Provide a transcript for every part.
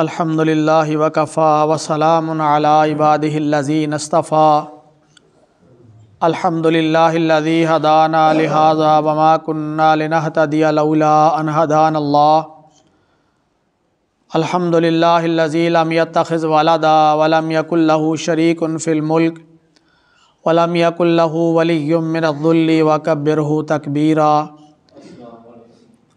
अल्हम्दुलिल्लाहि वकफ़ा वसलामुन अला इबादिहिल्लज़ीन इस्तफ़ा अल्हम्दुलिल्लाहिल्लज़ी हदाना लिहाजा वमा कुन्ना लिनहतदिय लौला अन हदान अल्लाह अल्हम्दुलिल्लाहिल्लज़ी लम यत्तखिज़ वलदा वलम यकुल्लहु शरीकुन फिल मुल्क वलम यकुल्लहु वलिय्युम मिन अद्दुल्लि वकब्बिरहु तकबीरा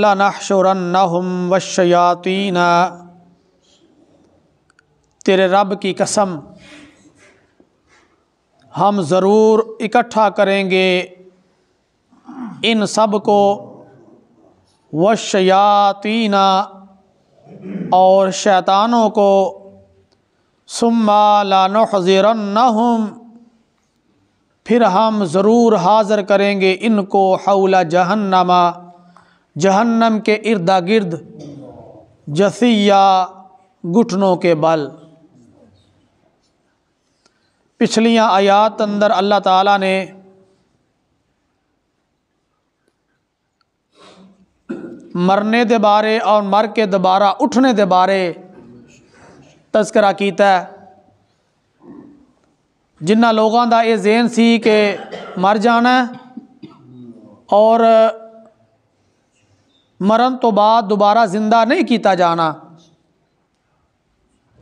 लनहशुरन्नहुम वशयातीन तेरे रब की कसम हम ज़रूर इकट्ठा करेंगे इन सब को वशयातीन और शैतानों को सुम्मा लानहज़िरन्नहुम फिर हम ज़रूर हाज़र करेंगे इनको हौला जहन्नमा जहन्नम के इर्द गिर्द जसिया घुटनों के बल पिछलियाँ आयात अंदर अल्लाह ताला ने मरने दे बारे और मर के दोबारा उठने के बारे तस्करा किया जिन्होंने लोगों का यह जेन सी कि मर जाना और मरण तो बाद दोबारा जिंदा नहीं किया जाना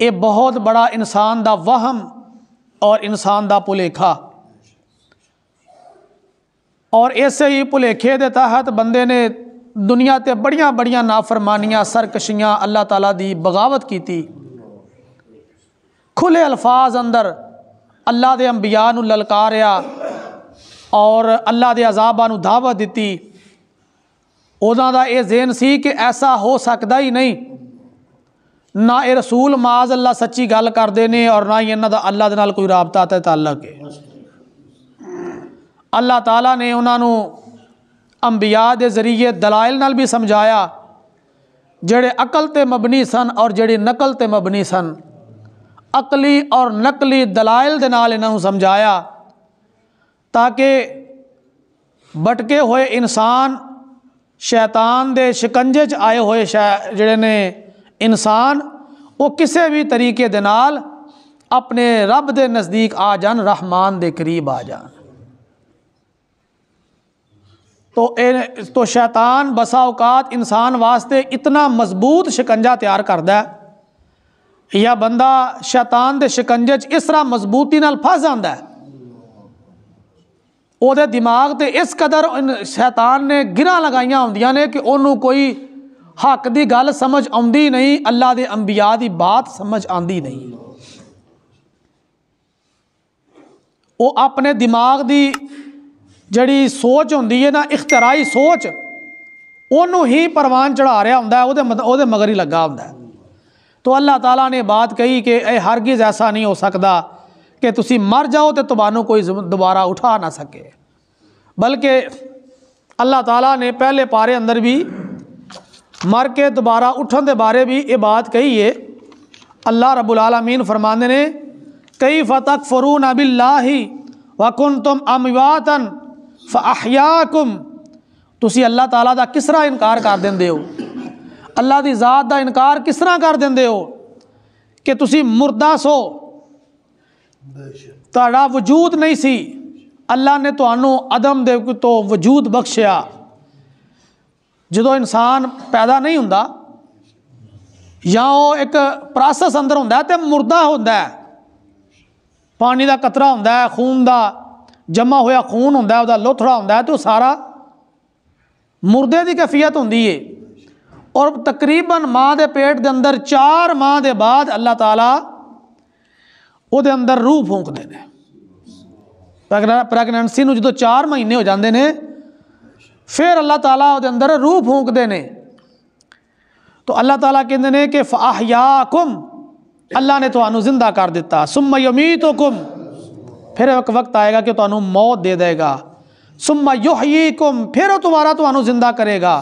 ये बहुत बड़ा इंसान का वहम और इंसान का भुलेखा और इसे ही भुलेखे के तहत बंदे ने दुनिया से बड़िया बड़िया नाफरमानिया सरकशियाँ अल्लाह तला की बगावत की खुले अल्फाज अंदर अल्लाह के अंबिया ललकारिया और अल्लाह के अजाबा दावत दिती ਉਹਨਾਂ ਦਾ ਇਹ ਜ਼ਿਹਨ ਸੀ ਕਿ ਐਸਾ ਹੋ ਸਕਦਾ ਹੀ ਨਹੀਂ ਨਾ ਇਹ ਰਸੂਲ ਮਾਜ਼ ਅੱਲਾ ਸੱਚੀ ਗੱਲ ਕਰਦੇ ਨੇ ਔਰ ਨਾ ਹੀ ਇਹਨਾਂ ਦਾ ਅੱਲਾ ਦੇ ਨਾਲ ਕੋਈ ਰਾਬਤਾ ਤੇ ਤਾਲਕ ਹੈ ਅੱਲਾ ਤਾਲਾ ਨੇ ਉਹਨਾਂ ਨੂੰ ਅੰਬਿਆ ਦੇ ਜ਼ਰੀਏ ਦਲਾਇਲ ਨਾਲ ਵੀ ਸਮਝਾਇਆ ਜਿਹੜੇ ਅਕਲ ਤੇ ਮਬਨੀ ਸਨ ਔਰ ਜਿਹੜੇ ਨਕਲ ਤੇ ਮਬਨੀ ਸਨ ਅਕਲੀ ਔਰ ਨਕਲੀ ਦਲਾਇਲ ਦੇ ਨਾਲ ਇਹਨਾਂ ਨੂੰ ਸਮਝਾਇਆ ਤਾਂ ਕਿ ਭਟਕੇ ਹੋਏ ਇਨਸਾਨ ਸ਼ੈਤਾਨ ਦੇ ਸ਼ਿਕੰਜੇ 'ਚ ਆਏ ਹੋਏ ਜਿਹੜੇ ਨੇ ਇਨਸਾਨ ਉਹ ਕਿਸੇ ਵੀ ਤਰੀਕੇ ਦੇ ਨਾਲ ਆਪਣੇ ਰੱਬ ਦੇ ਨਜ਼ਦੀਕ ਆ ਜਾਣ ਰਹਿਮਾਨ ਦੇ ਕਰੀਬ ਆ ਜਾਣ ਤੋ ਇਹ ਤੋ ਸ਼ੈਤਾਨ ਬਸਾ ਔਕਾਤ ਇਨਸਾਨ ਵਾਸਤੇ ਇਤਨਾ ਮਜ਼ਬੂਤ ਸ਼ਿਕੰਜਾ ਤਿਆਰ ਕਰਦਾ ਹੈ ਜਾਂ ਬੰਦਾ ਸ਼ੈਤਾਨ ਦੇ ਸ਼ਿਕੰਜੇ 'ਚ ਇਸ ਤਰ੍ਹਾਂ ਮਜ਼ਬੂਤੀ ਨਾਲ ਫਸ ਜਾਂਦਾ ਹੈ ਉਹਦੇ ਦਿਮਾਗ ਤੇ ਇਸ ਕਦਰ ਸ਼ੈਤਾਨ ਨੇ ਗਿਰਾਂ ਲਗਾਈਆਂ ਹੁੰਦੀਆਂ ਨੇ ਕਿ ਉਹਨੂੰ ਕੋਈ ਹੱਕ ਦੀ ਗੱਲ ਸਮਝ ਆਉਂਦੀ ਨਹੀਂ ਅੱਲਾ ਦੇ ਅੰਬੀਆ ਦੀ ਬਾਤ ਸਮਝ ਆਉਂਦੀ ਨਹੀਂ ਉਹ ਆਪਣੇ ਦਿਮਾਗ ਦੀ ਜਿਹੜੀ ਸੋਚ ਹੁੰਦੀ ਹੈ ਨਾ ਇਖਤਰਾਈ ਸੋਚ ਉਹਨੂੰ ਹੀ ਪਰਵਾਨ ਚੜਾ ਰਿਹਾ ਹੁੰਦਾ ਉਹਦੇ ਉਹਦੇ ਮਗਰ ਹੀ ਲੱਗਾ ਹੁੰਦਾ ਤੋ ਅੱਲਾ ਤਾਲਾ ਨੇ ਬਾਤ ਕਹੀ ਕਿ ਇਹ ਹਰਗਿਜ਼ ਐਸਾ ਨਹੀਂ ਹੋ ਸਕਦਾ કે તુસી મર જાઓ તે તુબાનુ કોઈ دوبارہ ઉઠા ના શકે બલકે અલ્લાહ તઆલા ને પહેલે પારે અંદર ભી મર કે دوبارہ ઉઠન દે બારે ભી એ વાત કહી હે અલ્લાહ રબુલ આલમીન ફરમાને ને કૈફ તતફરુના બિલ્લાહી વ કુનતુમ અમીવાત ફઅહયાકુમ તુસી અલ્લાહ તઆલા દા કિસરા ઇન્કાર કર દંદે ઓ અલ્લાહ દી જાત દા ઇન્કાર કિસરા કર દંદે ઓ કે તુસી મુરદા સો ਤੁਹਾਡਾ ਵਜੂਦ ਨਹੀਂ ਸੀ ਅੱਲਾ ਨੇ ਤੁਹਾਨੂੰ ਅਦਮ ਦੇ ਤੋਂ ਵਜੂਦ ਬਖਸ਼ਿਆ ਜਦੋਂ ਇਨਸਾਨ ਪੈਦਾ ਨਹੀਂ ਹੁੰਦਾ ਜਾਂ ਉਹ ਇੱਕ ਪ੍ਰੋਸੈਸ ਅੰਦਰ ਹੁੰਦਾ ਤੇ ਮਰਦਾ ਹੁੰਦਾ ਪਾਣੀ ਦਾ ਕਤਰਾ ਹੁੰਦਾ ਖੂਨ ਦਾ ਜਮਾ ਹੋਇਆ ਖੂਨ ਹੁੰਦਾ ਉਹਦਾ ਲੋਥੜਾ ਹੁੰਦਾ ਤੇ ਉਹ ਸਾਰਾ ਮਰਦੇ ਦੀ ਕਫੀਅਤ ਹੁੰਦੀ ਏ ਔਰ ਤਕਰੀਬਨ ਮਾਂ ਦੇ ਪੇਟ ਦੇ ਅੰਦਰ 4 ਮਾਂ ਦੇ ਬਾਅਦ ਅੱਲਾਹ ਤਾਲਾ वो अंदर रूह फूक देने प्रैगनेंसी में जो चार महीने हो जाते हैं फिर अल्लाह तला अंदर रूह फूकते हैं तो अल्लाह तला कहें कि फाहया कुम अल्लाह ने तो जिंदा कर दिता सुमा युमी तो कुम फिर एक वक्त आएगा कि तुम मौत दे देगा सुमा युही कुम फिर दोबारा तो जिंदा करेगा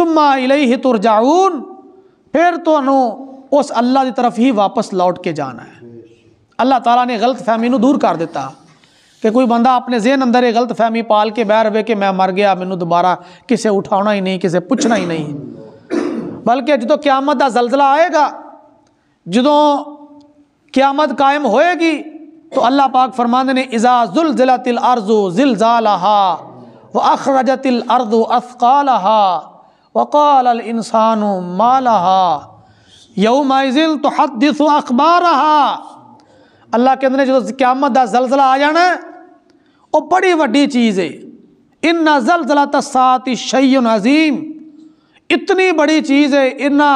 सुमा इले ही तुर जाऊन फिर तो उस अल्लाह की तरफ ही वापस लौट के जाना है अल्लाह ताला ने गलत फहमी को दूर कर दिता कि कोई बंदा अपने जेन अंदर यह गलत फहमी पाल के बह वे कि मैं मर गया मैनू दोबारा किसे उठाना ही नहीं किसे पूछना ही नहीं बल्कि जो क्यामत का जलजला आएगा जो क्यामत कायम होएगी तो अल्लाह पाक फरमान ने इज़ा जिला तिल अर्जो जिलजालहा व अखरज तिल अर्द असकालहा वक़ाल अल इंसानु यऊ यौमाइजिल तो दिसो अखबार रहा ਅੱਲਾ क्यामत ਨੇ ਜਦੋਂ ਕਿਆਮਤ ਦਾ ਜ਼ਲਜ਼ਲਾ वो बड़ी ਉਹ चीज़ है इन्ना जलजला तो सात ही शही अजीम इतनी बड़ी चीज़ है इन्ना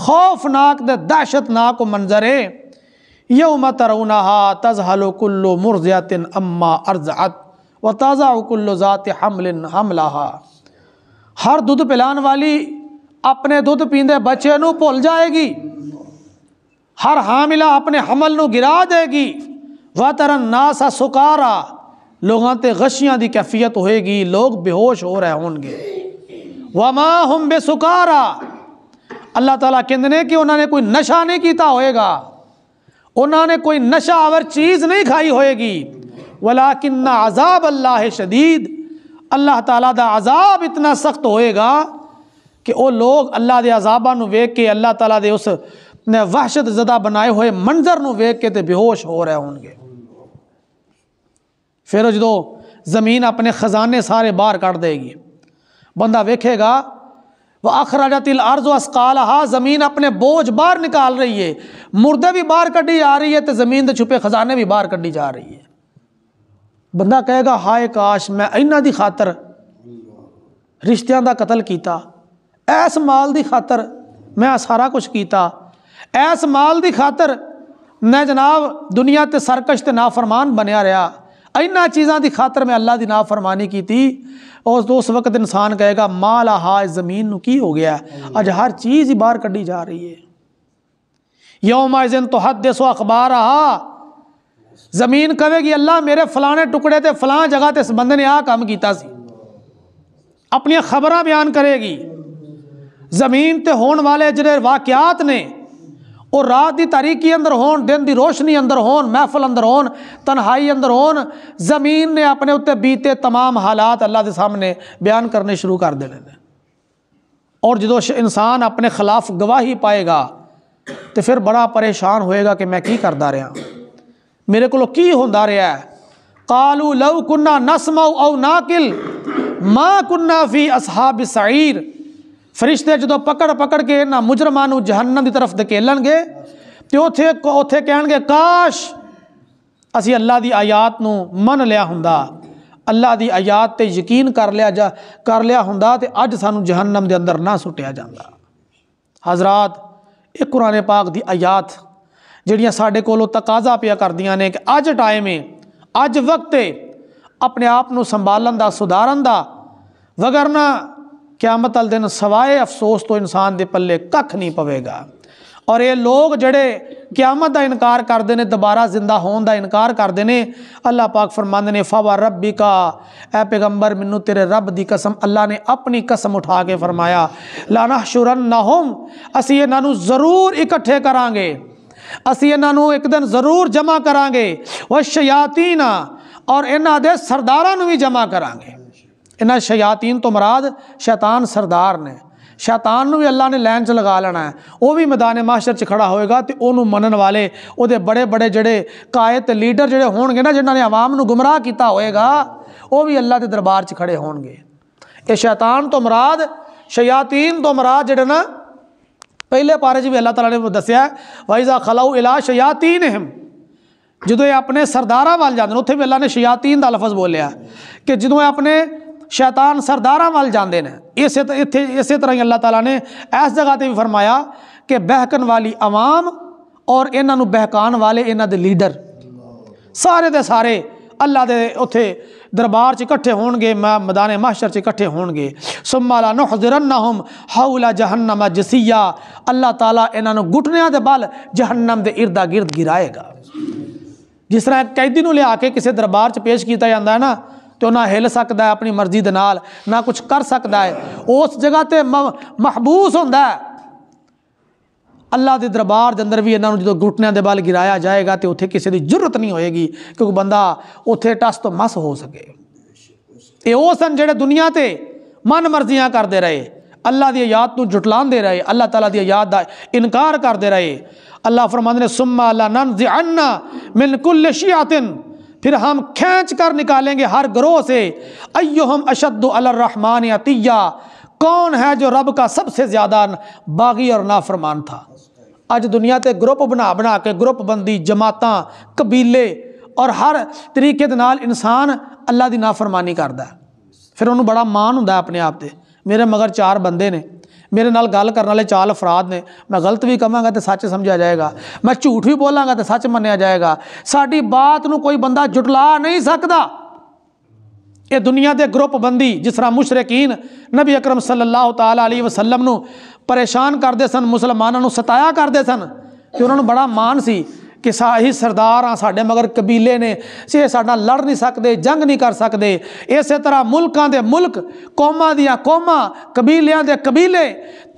खौफनाक दे दहशतनाक मंजर है यो मत यौम तरुनहा कुल्लो मुरजतिन अम्मा अत व कुल्लो ज़ात हमलिन हमलाहा हर दुध पिलान वाली अपने दुध पींदे बच्चे भुल जाएगी हर हामिला अपने हमल न गिरा देगी वह तरन नासा सुकारा लोगों ते गशियाँ की कैफियत होगी लोग बेहोश हो रहे होंगे वह माँ हम बेसुकारा अल्लाह तला कहने कि उन्होंने कोई नशा नहीं किया होएगा उन्होंने कोई नशा अवर चीज़ नहीं खाई होएगी वाला किन्ना आज़ाब अल्लाह है शदीद अल्लाह तला का आज़ाब इतना सख्त होएगा कि वह लोग अल्लाह के अजाबा वेख के अल्लाह तला के उस ਨੇ वहशत जदा बनाए हुए मंजर नेख के तो बेहोश हो रहे हो ਹੋਣਗੇ ਫਿਰ ਜਦੋਂ ਜ਼ਮੀਨ ਆਪਣੇ ਖਜ਼ਾਨੇ ਸਾਰੇ ਬਾਹਰ ਕੱਢ ਦੇਗੀ बंदा वेखेगा वह अखराजा तिल अर्ज असकाल हा ज़मीन अपने बोझ बाहर निकाल रही है मुर्दे भी बाहर कटी जा रही है तो ज़मीन के छुपे खजाने भी बाहर कटी जा रही है बंदा कहेगा हाय काश मैं इन्हों की खातर रिश्तिया का कतल किया इस माल की खातर मैं सारा कुछ किया इस माल की खातर मैं जनाब दुनिया तो सरकश तो नाफरमान बनया रहा इन्होंने चीज़ों की खातर मैं अल्लाह की नाफरमानी की उस उस वक्त इंसान कहेगा माल आहा जमीन की हो गया अच हर चीज़ ही बहर क्ढी जा रही है यो माजिन तो हद देसो अखबार आहा जमीन कहेगी अल्लाह मेरे फलाने टुकड़े तो फलां जगह तो संबंध ने आह काम किया अपन खबर बयान करेगी जमीन तो होने वाले जोड़े वाकियात ने और रात की तारीखी अंदर होन दिन की रोशनी अंदर होन महफल अंदर होन तनहाई अंदर होन जमीन ने अपने उत्ते बीते तमाम हालात अल्लाह के सामने बयान करने शुरू कर देने और जो इंसान अपने खिलाफ गवाही पाएगा तो फिर बड़ा परेशान होएगा कि मैं कि करता रहा मेरे को हों कालू लव कुन्ना नसमाऊ माऊ औ ना किल माँ कुन्ना फी असहाब सईर ਫਰਿਸ਼ਤੇ ਜਦੋਂ ਪਕੜ ਪਕੜ ਕੇ ਨਾ ਮੁਜਰਮਾਂ ਨੂੰ ਜਹੰਨਮ ਦੀ ਤਰਫ ਧਕੇਲਣਗੇ ਤੇ ਉਥੇ ਉਥੇ ਕਹਿਣਗੇ ਕਾਸ਼ ਅਸੀਂ ਅੱਲਾ ਦੀ ਆਇਤ ਨੂੰ ਮੰਨ ਲਿਆ ਹੁੰਦਾ ਅੱਲਾ ਦੀ ਆਇਤ ਤੇ ਯਕੀਨ ਕਰ ਲਿਆ ਜਾ ਕਰ ਲਿਆ ਹੁੰਦਾ ਤੇ ਅੱਜ ਸਾਨੂੰ ਜਹੰਨਮ ਦੇ ਅੰਦਰ ਨਾ ਸੁੱਟਿਆ ਜਾਂਦਾ ਹਜ਼ਰਤ ਇਹ ਕੁਰਾਨ ਪਾਕ ਦੀ ਆਇਤ ਜਿਹੜੀਆਂ ਸਾਡੇ ਕੋਲੋਂ ਤਕਾਜ਼ਾ ਪਿਆ ਕਰਦੀਆਂ ਨੇ ਕਿ ਅੱਜ ਟਾਈਮ ਹੈ ਅੱਜ ਵਕਤ ਹੈ ਆਪਣੇ ਆਪ ਨੂੰ ਸੰਭਾਲਣ ਦਾ ਸੁਧਾਰਨ ਦਾ ਵਗਰਨਾ ਕਿਆਮਤ ਵਾਲੇ ਦਿਨ ਸਵਾਏ ਅਫਸੋਸ ਤੋਂ ਇਨਸਾਨ ਦੇ ਪੱਲੇ ਕੱਖ ਨਹੀਂ ਪਵੇਗਾ ਔਰ ਇਹ ਲੋਕ ਜਿਹੜੇ ਕਿਆਮਤ ਦਾ ਇਨਕਾਰ ਕਰਦੇ ਨੇ ਦੁਬਾਰਾ ਜ਼ਿੰਦਾ ਹੋਣ ਦਾ ਇਨਕਾਰ ਕਰਦੇ ਨੇ ਅੱਲਾਹ ਪਾਕ ਫਰਮਾਉਂਦੇ ਨੇ ਫਵਾ ਰੱਬੀ ਕਾ ਐ ਪੈਗੰਬਰ ਮੈਨੂੰ ਤੇਰੇ ਰੱਬ ਦੀ ਕਸਮ ਅੱਲਾਹ ਨੇ ਆਪਣੀ ਕਸਮ ਉਠਾ ਕੇ ਫਰਮਾਇਆ ਲਾਨਾ ਸ਼ੁਰਨ ਨਹਮ ਅਸੀਂ ਇਹਨਾਂ ਨੂੰ ਜ਼ਰੂਰ ਇਕੱਠੇ ਕਰਾਂਗੇ ਅਸੀਂ ਇਹਨਾਂ ਨੂੰ ਇੱਕ ਦਿਨ ਜ਼ਰੂਰ ਜਮ੍ਹਾਂ ਕਰਾਂਗੇ ਉਹ ਸ਼ਯਾਤੀਨਾ ਔਰ ਇਹਨਾਂ ਦੇ ਸਰਦਾਰਾਂ ਨੂੰ ਵੀ ਜਮ੍ਹਾਂ ਕਰਾਂਗੇ ਇਹਨਾਂ ਸ਼ਯਾਤੀਨ ਤੋਂ ਮਰਾਦ ਸ਼ੈਤਾਨ ਸਰਦਾਰ ਨੇ ਸ਼ੈਤਾਨ ਨੂੰ ਵੀ ਅੱਲਾ ਨੇ ਲਾਈਨ 'ਚ ਲਗਾ ਲੈਣਾ ਉਹ ਵੀ ਮੈਦਾਨ ਮਾਸ਼ਰ 'ਚ ਖੜਾ ਹੋਏਗਾ ਤੇ ਉਹਨੂੰ ਮੰਨਣ ਵਾਲੇ ਉਹਦੇ ਬੜੇ ਬੜੇ ਜਿਹੜੇ ਕਾਇਤ ਲੀਡਰ ਜਿਹੜੇ ਹੋਣਗੇ ਨਾ ਜਿਨ੍ਹਾਂ ਨੇ ਆਵਾਮ ਨੂੰ ਗੁੰਮਰਾਹ ਕੀਤਾ ਹੋਏਗਾ ਉਹ ਵੀ ਅੱਲਾ ਦੇ ਦਰਬਾਰ 'ਚ ਖੜੇ ਹੋਣਗੇ ਇਹ ਸ਼ੈਤਾਨ ਤੋਂ ਮਰਾਦ ਸ਼ਯਾਤੀਨ ਤੋਂ ਮਰਾਦ ਜਿਹੜੇ ਨਾ ਪਹਿਲੇ ਪਾਰੇ 'ਚ ਵੀ ਅੱਲਾ ਤਾਲਾ ਨੇ ਦੱਸਿਆ ਵਾਇਜ਼ਾ ਖਲਾਉ ਇਲਾ ਸ਼ਯਾਤੀਨਹਿਮ ਜਦੋਂ ਇਹ ਆਪਣੇ ਸਰਦਾਰਾਂ ਵੱਲ ਜਾਂਦੇ ਨੇ ਉੱਥੇ ਵੀ ਅੱਲਾ ਨੇ ਸ਼ਯਾਤੀਨ ਦਾ ਲਫ਼ਜ਼ ਬੋਲਿਆ ਕਿ ਜਦੋਂ ਇਹ ਆਪਣੇ शैतान सरदारा वाल जाते हैं इस इत इस तरह ही अल्लाह तला ने इस जगह पर भी फरमाया कि बहकन वाली आवाम और इन्हों बहका वाले इन लीडर सारे के सारे अल्लाह के उ दरबार से इकट्ठे हो गए मदाने माशर इकट्ठे हो गए सुमाला नुहजरन नहुम हाउला जहन्नम जसीया अल्लाह तला इन्हों गुटन के बल जहन्नम के इर्दा गिर्द गिराएगा जिस तरह कैदी को लिया के किसी दरबार से पेश किया जाता है ना ਤੇ ਨਾ ਹਿੱਲ ਸਕਦਾ ਆਪਣੀ ਮਰਜ਼ੀ ਦੇ ਨਾਲ ਨਾ ਕੁਝ ਕਰ ਸਕਦਾ ਹੈ ਉਸ ਜਗ੍ਹਾ ਤੇ ਮਹਬੂਸ ਹੁੰਦਾ ਹੈ ਅੱਲਾ ਦੇ ਦਰਬਾਰ ਦੇ ਅੰਦਰ ਵੀ ਇਹਨਾਂ ਨੂੰ ਜਦੋਂ ਘੁੱਟਨਿਆਂ ਦੇ ਬਲ ਗਿਰਾਇਆ ਜਾਏਗਾ ਤੇ ਉੱਥੇ ਕਿਸੇ ਦੀ ਜ਼ਰੂਰਤ ਨਹੀਂ ਹੋਏਗੀ ਕਿਉਂਕਿ ਬੰਦਾ ਉੱਥੇ ਟਸ ਤੋਂ ਮਸ ਹੋ ਸਕੇ ਇਹ ਉਹ ਸਨ ਜਿਹੜੇ ਦੁਨੀਆ ਤੇ ਮਨ ਮਰਜ਼ੀਆਂ ਕਰਦੇ ਰਹੇ ਅੱਲਾ ਦੀ ਯਾਦ ਨੂੰ ਜੁਟਲਾਉਂਦੇ ਰਹੇ ਅੱਲਾ ਤਾਲਾ ਦੀ ਯਾਦ ਦਾ ਇਨਕਾਰ ਕਰਦੇ ਰਹੇ ਅੱਲਾ ਫਰਮਾਉਂਦੇ ਨੇ ਸੁਮਾ ਲਾ ਨਨਜ਼ਿਅਨ ਮਿਨ ਕੁਲ ਸ਼ੀਆਤਿਨ फिर हम खींच कर निकालेंगे हर ग्रोह से अयो हम अशदरहमान अतिया कौन है जो रब का सबसे ज़्यादा बागी और नाफरमान था अज दुनिया से ग्रुप बना बना के ग्रुप बंदी जमात कबीले और हर तरीके इंसान अल्लाह की नाफरमानी करता फिर उन्होंने बड़ा माण हूँ अपने आप से मेरे मगर चार बंदे ने ਮੇਰੇ ਨਾਲ ਗੱਲ ਕਰਨ ਵਾਲੇ ਚਾਲ ਅਫਰਾਦ ਨੇ ਮੈਂ ਗਲਤ ਵੀ ਕਵਾਂਗਾ ਤੇ ਸੱਚ ਸਮਝਿਆ ਜਾਏਗਾ ਮੈਂ ਝੂਠ ਵੀ ਬੋਲਾਂਗਾ ਤੇ ਸੱਚ ਮੰਨਿਆ ਜਾਏਗਾ ਸਾਡੀ ਬਾਤ ਨੂੰ ਕੋਈ ਬੰਦਾ ਜੁਟਲਾ ਨਹੀਂ ਸਕਦਾ ਇਹ ਦੁਨੀਆ ਦੇ ਗਰੁੱਪ ਬੰਦੀ ਜਿਸ ਤਰ੍ਹਾਂ ਮੁਸ਼ਰਕੀਨ ਨਬੀ ਅਕਰਮ ਸੱਲੱਲਾਹੁ ਤਾਲਾ ਅਲੀ ਵਸੱਲਮ ਨੂੰ ਪਰੇਸ਼ਾਨ ਕਰਦੇ ਸਨ ਮੁਸਲਮਾਨਾਂ ਨੂੰ ਸਤਾਇਆ ਕਰਦੇ ਸਨ ਕਿ ਉਹਨਾਂ ਨੂੰ ਬੜਾ ਮਾਣ ਸੀ ਕਿ ਸਾਹੀ ਸਰਦਾਰ ਆ ਸਾਡੇ ਮਗਰ ਕਬੀਲੇ ਨੇ ਸੇ ਸਾਡਾ ਲੜ ਨਹੀਂ ਸਕਦੇ ਜੰਗ ਨਹੀਂ ਕਰ ਸਕਦੇ ਇਸੇ ਤਰ੍ਹਾਂ ਮੁਲਕਾਂ ਦੇ ਮੁਲਕ ਕੌਮਾਂ ਦੀਆਂ ਕੌਮਾਂ ਕਬੀਲਿਆਂ ਦੇ ਕਬੀਲੇ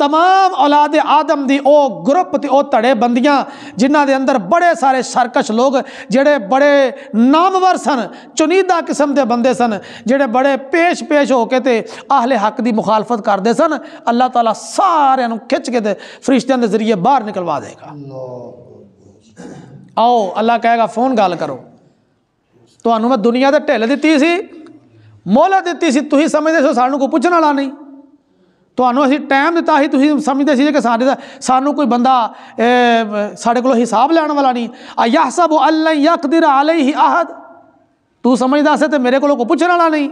तमाम औलाद आदम दी ਉਹ ਗਰੁੱਪ ਤੇ ਉਹ ਧੜੇ ਬੰਦੀਆਂ ਜਿਨ੍ਹਾਂ ਦੇ ਅੰਦਰ ਬੜੇ ਸਾਰੇ ਸਰਕਸ਼ ਲੋਕ ਜਿਹੜੇ ਬੜੇ ਨਾਮਵਰ ਸਨ ਚੁਨੀਦਾ ਕਿਸਮ ਦੇ ਬੰਦੇ ਸਨ ਜਿਹੜੇ ਬੜੇ ਪੇਸ਼-ਪੇਸ਼ ਹੋ ਕੇ ਤੇ ਅਹਲੇ ਹੱਕ ਦੀ ਮੁਖਾਲਫਤ ਕਰਦੇ ਸਨ ਅੱਲਾਹ ਤਾਲਾ ਸਾਰਿਆਂ ਨੂੰ ਖਿੱਚ ਕੇ ਤੇ ਫਰਿਸ਼ਤਿਆਂ ਦੇ ਜ਼ਰੀਏ ਬਾਹਰ ਨਿਕਲਵਾ ਦੇਗਾ ਅੱਲਾਹ ਆਓ ਅੱਲਾ ਕਹੇਗਾ ਫੋਨ ਗੱਲ ਕਰੋ ਤੁਹਾਨੂੰ ਮੈਂ ਦੁਨੀਆ ਦੇ ਢਿੱਲ ਦਿੱਤੀ ਸੀ ਮੋਹਲਤ ਦਿੱਤੀ ਸੀ ਤੁਸੀਂ ਸਮਝਦੇ ਸੋ ਸਾਨੂੰ ਕੋਈ ਪੁੱਛਣ ਵਾਲਾ ਨਹੀਂ ਤੁਹਾਨੂੰ ਅਸੀਂ ਟਾਈਮ ਦਿੱਤਾ ਸੀ ਤੁਸੀਂ ਸਮਝਦੇ ਸੀ ਕਿ ਸਾਡੇ ਦਾ ਸਾਨੂੰ ਕੋਈ ਬੰਦਾ ਸਾਡੇ ਕੋਲ ਹਿਸਾਬ ਲੈਣ ਵਾਲਾ ਨਹੀਂ ਆ ਯਹਸਬ ਅੱਲਾ ਯਕਦਿਰ ਅਲੈਹ ਅਹਦ ਤੂੰ ਸਮਝਦਾ ਸੀ ਤੇ ਮੇਰੇ ਕੋਲ ਕੋਈ ਪੁੱਛਣ ਵਾਲਾ ਨਹੀਂ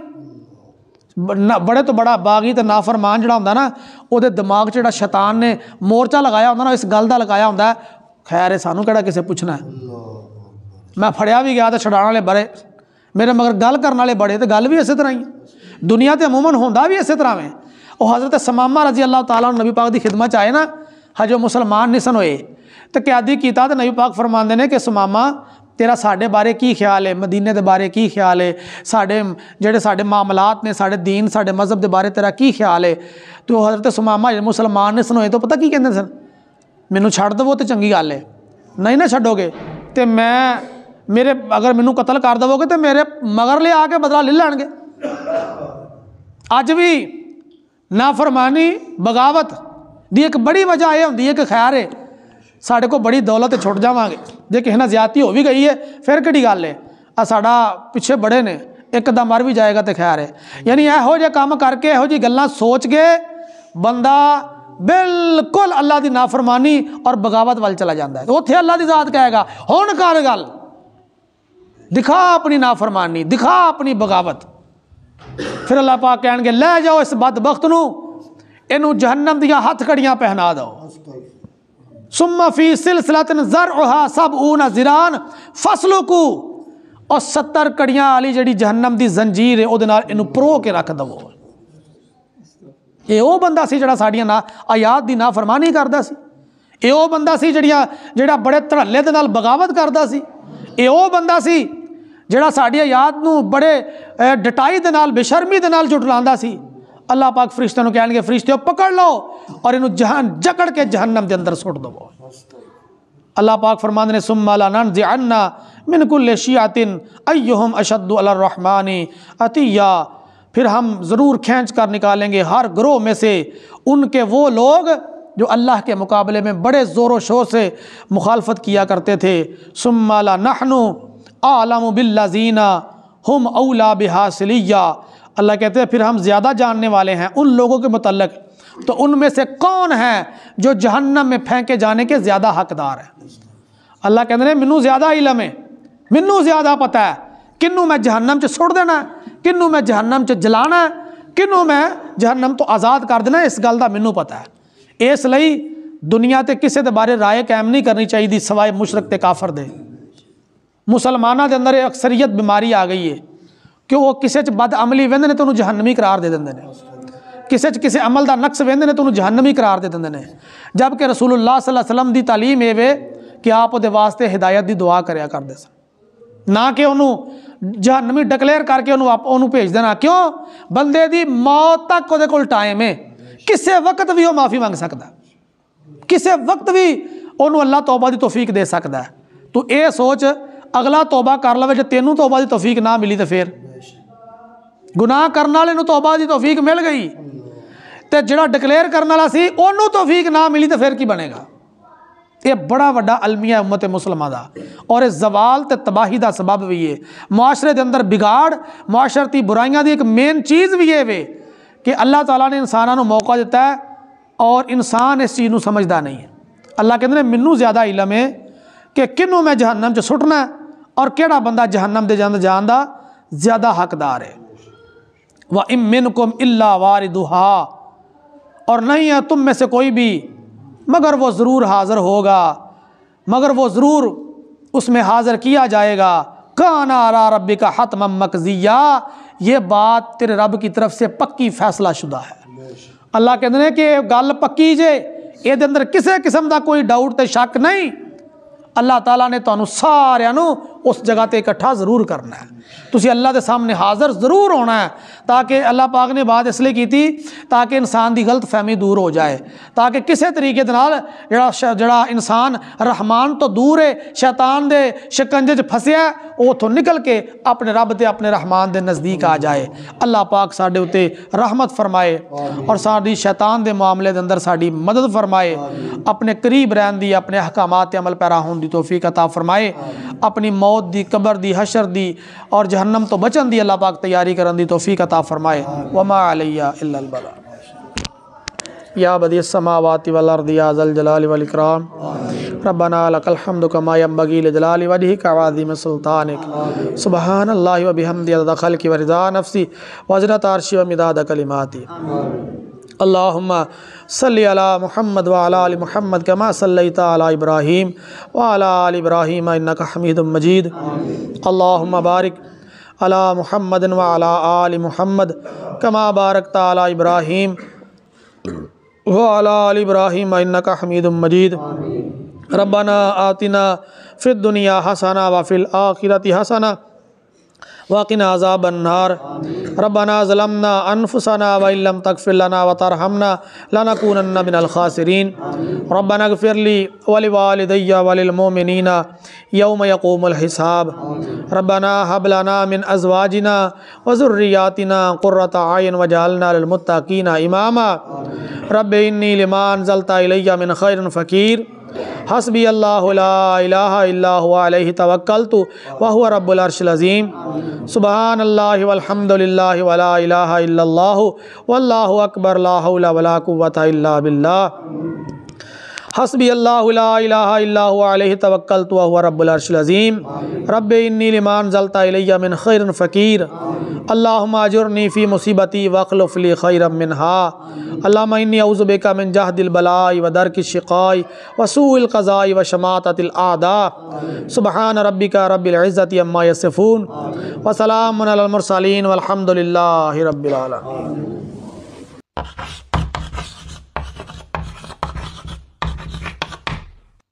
ਬੜੇ ਤੋਂ ਬੜਾ ਬਾਗੀ ਤੇ ਨਾਫਰਮਾਨ ਜਿਹੜਾ ਹੁੰਦਾ ਨਾ ਉਹਦੇ ਦਿਮਾਗ 'ਚ ਜਿਹੜਾ ਸ਼ੈਤਾਨ ਨੇ ਮੋਰਚਾ ਲਗਾਇਆ ਹੁੰਦਾ ਨਾ ਇਸ ਗੱਲ ਦਾ ਲਗਾਇਆ ਹੁੰਦਾ ਖੈਰ ਸਾਨੂੰ ਕਿਹੜਾ ਕਿਸੇ ਪੁੱਛਣਾ ਮੈਂ ਫੜਿਆ ਵੀ ਗਿਆ ਤੇ ਛਡਾਣ ਵਾਲੇ ਬੜੇ ਮੇਰੇ ਮਗਰ ਗੱਲ ਕਰਨ ਵਾਲੇ ਬੜੇ ਤੇ ਗੱਲ ਵੀ ਇਸੇ ਤਰ੍ਹਾਂ ਹੀ ਦੁਨੀਆ ਤੇ ਅਮੂਮਨ ਹੁੰਦਾ ਵੀ ਇਸੇ ਤਰ੍ਹਾਂ ਵੇ ਉਹ ਹਜ਼ਰਤ ਸਮਾਮਾ ਰਜ਼ੀ ਅੱਲਾਹ ਤਾਲਾ ਨੂੰ ਨਬੀ ਪਾਕ ਦੀ ਖਿਦਮਤ ਚ ਆਏ ਨਾ ਹਜੇ ਮੁਸਲਮਾਨ ਨਿਸਨ ਹੋਏ ਤੇ ਕਿਆਦੀ ਕੀਤਾ ਤੇ ਨਬੀ ਪਾਕ ਫਰਮਾਉਂਦੇ ਨੇ ਕਿ ਸਮਾਮਾ ਤੇਰਾ ਸਾਡੇ ਬਾਰੇ ਕੀ ਖਿਆਲ ਹੈ ਮਦੀਨੇ ਦੇ ਬਾਰੇ ਕੀ ਖਿਆਲ ਹੈ ਸਾਡੇ ਜਿਹੜੇ ਸਾਡੇ ਮਾਮਲਾਤ ਨੇ ਸਾਡੇ دین ਸਾਡੇ ਮਜ਼ਹਬ ਦੇ ਬਾਰੇ ਤੇਰਾ ਕੀ ਖਿਆਲ ਹੈ ਤੇ ਉਹ ਹਜ਼ਰਤ ਸੁਮਾਮਾ ਜਿਹੜੇ ਮੁਸਲਮਾਨ ਨੇ ਸੁਣੋਏ ਤਾਂ ਪਤਾ ਕੀ ਕਹਿੰਦੇ ਸਨ ਮੈਨੂੰ ਛੱਡ ਦਵੋ ਤੇ ਚੰਗੀ ਗੱਲ ਹੈ ਨਹੀਂ ਨਾ ਛੱਡੋਗੇ ਤੇ ਮੈਂ ਮੇਰੇ ਅਗਰ ਮੈਨੂੰ ਕਤਲ ਕਰ ਦਵੋਗੇ ਤੇ ਮੇਰੇ ਮਗਰ ਆ ਕੇ ਬਦਲਾ ਲੈ ਲੈਣਗੇ ਅੱਜ ਵੀ ਨਾਫਰਮਾਨੀ ਬਗਾਵਤ ਦੀ ਇੱਕ ਬੜੀ ਵਜ੍ਹਾ ਇਹ ਹੁੰਦੀ ਹੈ ਕਿ ਖੈਰ ਹੈ ਸਾਡੇ ਕੋਲ ਬੜੀ ਦੌਲਤ ਛੁੱਟ ਜਾਵਾਂਗੇ ਜੇ ਕਿਸੇ ਨਾਲ ਜ਼ਿਆਤੀ ਹੋ ਵੀ ਗਈ ਹੈ ਫਿਰ ਕਿਹੜੀ ਗੱਲ ਹੈ ਆ ਸਾਡਾ ਪਿੱਛੇ ਬੜੇ ਨੇ ਇੱਕਦਮ ਮਰ ਵੀ ਜਾਏਗਾ ਤੇ ਖੈਰ ਹੈ ਯਾਨੀ ਇਹੋ ਜਿਹਾ ਕੰਮ ਕਰਕੇ ਇਹੋ ਜੀ ਗੱਲਾਂ ਸੋਚ ਕੇ ਬੰਦਾ ਬਿਲਕੁਲ ਅੱਲਾ ਦੀ ਨਾਫਰਮਾਨੀ ਔਰ ਬਗਾਵਤ ਵੱਲ ਚਲਾ ਜਾਂਦਾ ਹੈ ਉੱਥੇ ਅੱਲਾ ਦੀ ਜ਼ਾਤ ਕਹੇਗਾ ਹੁਣ ਕਰ ਗੱਲ ਦਿਖਾ ਆਪਣੀ ਨਾਫਰਮਾਨੀ ਦਿਖਾ ਆਪਣੀ ਬਗਾਵਤ ਫਿਰ ਅੱਲਾ ਪਾਕ ਕਹਿਣਗੇ ਲੈ ਜਾਓ ਇਸ ਬਦਬਖਤ ਨੂੰ ਇਹਨੂੰ ਜਹੰਨਮ ਦੀਆਂ ਹੱਥਕੜੀਆਂ ਪਹਿਨਾ ਦਿਓ सुम्मा फी सिलसिलातन जर उहा सब ऊना जिरान फसलुकू और सत्तर कड़ियाँ वाली जी जहन्नम की जंजीर है वो इन परो के रख दवो ये वह बंदा सी जरा साड़िया ना आयात की ना फरमानी करता से यह बंदा सी जड़िया जोड़ा बड़े धड़ले के नाल बगावत करता से यह बंदा सी जड़ा साढ़ी याद को बड़े डटाई के नाल बेशर्मी के नाल जुटला अल्लाह पाक फरिश्तों कह फरिश्ते पकड़ लो और इनू जहान जकड़ के जहन्नम के अंदर सुट दवो अल्लाह पाक फरमान ने सुम अला नन जे अन्ना मिनकुल शिया तिन अयोहम अल रहमानी अतिया फिर हम ज़रूर खींच कर निकालेंगे हर ग्रोह में से उनके वो लोग जो अल्लाह के मुकाबले में बड़े ज़ोर शोर से मुखालफत किया करते थे सुम्माला नहनु आलम बिल्लाजीना हम अवला बिहासिलिया अल्लाह कहते हैं फिर हम ज़्यादा जानने वाले हैं उन लोगों के मतलब तो उनमें से कौन है जो जहन्नम में फेंके जाने के ज़्यादा हकदार हैं अल्लाह कहते हैं मैनू ज़्यादा इलम है मैनू ज़्यादा पता है किन्नू मैं जहन्नम से सुट देना है ਕਿਨੂੰ ਮੈਂ ਜਹਨਮ ਚ ਜਲਾਣਾ ਕਿਨੂੰ ਮੈਂ ਜਹਨਮ ਤੋਂ ਆਜ਼ਾਦ ਕਰ ਦੇਣਾ ਇਸ ਗੱਲ ਦਾ ਮੈਨੂੰ ਪਤਾ ਹੈ ਇਸ ਲਈ ਦੁਨੀਆ ਤੇ ਕਿਸੇ ਦੇ ਬਾਰੇ رائے ਕਾਇਮ ਨਹੀਂ ਕਰਨੀ ਚਾਹੀਦੀ ਸਵਾਏ ਮੁਸ਼ਰਕ ਤੇ ਕਾਫਰ ਦੇ ਮੁਸਲਮਾਨਾਂ ਦੇ ਅੰਦਰ ਅਕਸਰੀਅਤ ਬਿਮਾਰੀ ਆ ਗਈ ਹੈ ਕਿ ਉਹ ਕਿਸੇ 'ਚ ਬਦਅਮਲੀ ਵੰਦੇ ਨੇ ਤੇ ਉਹਨੂੰ ਜਹਨਮੀ ਕਰਾਰ ਦੇ ਦਿੰਦੇ ਨੇ ਕਿਸੇ 'ਚ ਕਿਸੇ ਅਮਲ ਦਾ ਨਕਸ ਵੰਦੇ ਨੇ ਤੇ ਉਹਨੂੰ ਜਹਨਮੀ ਕਰਾਰ ਦੇ ਦਿੰਦੇ ਨੇ ਜਦ ਕਿ ਰਸੂਲullah ਸੱਲੱਲਾਹੁ ਅਲੈਹਿ ਵਸੱਲਮ ਦੀ تعلیم ਇਹ ਵੇ ਕਿ ਆਪ ਉਹਦੇ ਵਾਸਤੇ ਹਿਦਾਇਤ ਦੀ ਦੁਆ ਕਰਿਆ ਕਰਦੇ ਸਨ ਨਾ ਕਿ ਉਹਨੂੰ ਜਹਨਮੀ ਡਿਕਲੇਅਰ ਕਰਕੇ ਉਹਨੂੰ ਉਹਨੂੰ ਭੇਜ ਦੇਣਾ ਕਿਉਂ ਬੰਦੇ ਦੀ ਮੌਤ ਤੱਕ ਉਹਦੇ ਕੋਲ ਟਾਈਮ ਹੈ ਕਿਸੇ ਵਕਤ ਵੀ ਉਹ ਮਾਫੀ ਮੰਗ ਸਕਦਾ ਕਿਸੇ ਵਕਤ ਵੀ ਉਹਨੂੰ ਅੱਲਾ ਤੌਬਾ ਦੀ ਤੌਫੀਕ ਦੇ ਸਕਦਾ ਹੈ ਤੂੰ ਇਹ ਸੋਚ ਅਗਲਾ ਤੌਬਾ ਕਰ ਲਵੇ ਜੇ ਤੈਨੂੰ ਤੌਬਾ ਦੀ ਤੌਫੀਕ ਨਾ ਮਿਲੀ ਤਾਂ ਫੇਰ ਗੁਨਾਹ ਕਰਨ ਵਾਲੇ ਨੂੰ ਤੌਬਾ ਦੀ ਤੌਫੀਕ ਮਿਲ ਗਈ ਤੇ ਜਿਹੜਾ ਡਿਕਲੇਅਰ ਕਰਨ ਵਾਲਾ ਸੀ ਉਹਨੂੰ ਤੌਫੀਕ ਨਾ ਮਿਲੀ ਤਾਂ ਫੇਰ ਕੀ ਬਣੇਗਾ यह बड़ा व्डा अलमिया उम्मत मुसलमान का और इस जवाल तो तबाही का सबब भी है मुआरे के अंदर बिगाड़ मुआशरती बुराइया की एक मेन चीज़ भी है वे कि अल्लाह तला ने इंसाना मौका दिता है और इंसान इस चीज़ को समझदा नहीं है अल्लाह कहते हैं मैनू ज़्यादा इलम है कि किनू मैं जहनम च सुटना है और कि बंदा जहनम के जन जान का ज़्यादा हकदार है व इम मिन कुम इला वारी दुहा और नहीं है तुम में से कोई भी मगर वो ज़रूर हाज़र होगा मगर वो ज़रूर उसमें हाज़र किया जाएगा काना आला रब का हतम मकजिया ये बात तेरे रब की तरफ से पक्की फैसला शुदा है अल्लाह कहते हैं कि गल पक्की जे ये अंदर किसी किस्म का कोई डाउट तो शक नहीं अल्लाह ताला ने तुम सारू उस जगह पर इकट्ठा जरूर करना है तुम्हें अल्लाह के सामने हाजिर जरूर होना है ताकि अल्लाह पाक ने बात इसलिए की ताकि इंसान की गलत फहमी दूर हो जाए ताकि किसी तरीके जरा इंसान रहमान तो दूर है शैतान के शिकंजे फसया वो उतों निकल के अपने रब से अपने रहमान के नज़दीक आ जाए अल्लाह पाक साढ़े उत्ते रहमत फरमाए और साड़ी शैतान के मामले के अंदर साड़ी मदद फरमाए अपने करीब रहन रहने अपने अहकाम अमल पैरा होने की तोहफी कता फरमाए अपनी मौत मौत दी कबर दी हशर दी और जहन्नम तो बचन दी अल्लाह पाक तैयारी करन दी तोफ़ी अता फरमाए वमा अलैया इल्ला या बदी समावाति वलर्दिया जल जलाल वलकराम रबना लकल हमद कमा यंबगी लजलाल वजह कवादिम सुल्तानिक सुबहान अल्लाह व बिहमदी अदा खल की वरदा नफसी वजरत आरशी व मिदाद अल्लाम सल महमद वाल महमद कमा सल इब्राहीम वाल इब्राहीम इनक हमीद मजीद अल्लाम बारिक अला महमद वाल आल महमद कमा बारक ताली इब्राहीम वाल इब्राहीम इनक हमीद मजीद रबना आतना फिर दुनिया हसना वफ़िल आखिरत हसना वाकिन आज़ाबन्नार रबना ज़लमना अनफसना वम तकफ़िलना वतरहमना लनकून मिनलखासरीन रबना गफ़िरली वल वालदैया वलमोमिनना यौम यकोमलहिसाब रबना हबलाना मिन अजवाजना वज़ुर्रियातना क़ुर्रत आयन वजालनामतकीना इमामा रब इन्नी लिमान जलता इलैया मिन खैर फ़कीर हसबी अल्लाह तवक्ल तो वह रब्बुलरशलज़ीम सुबहान अल्लाहमदिल्ला वला अकबर लाला वला बिल्ला हसबी अल्लाह तवक्ल तो रबीम रब इन्नीमान जलता मिन खैर फ़कीर अल्लाजुरनी फ़ी मुसीबती वखलफ़ली खैर मिन हा अल्लाह इन्नी मिन जहदिलबलाई व दर की शिकाय वसूल कज़ाई व शमाततिलआदा सुबहान रबी का रबिलज़त अम्मा यसफ़ून वसलामसलिन वहमदिल्ला रबाल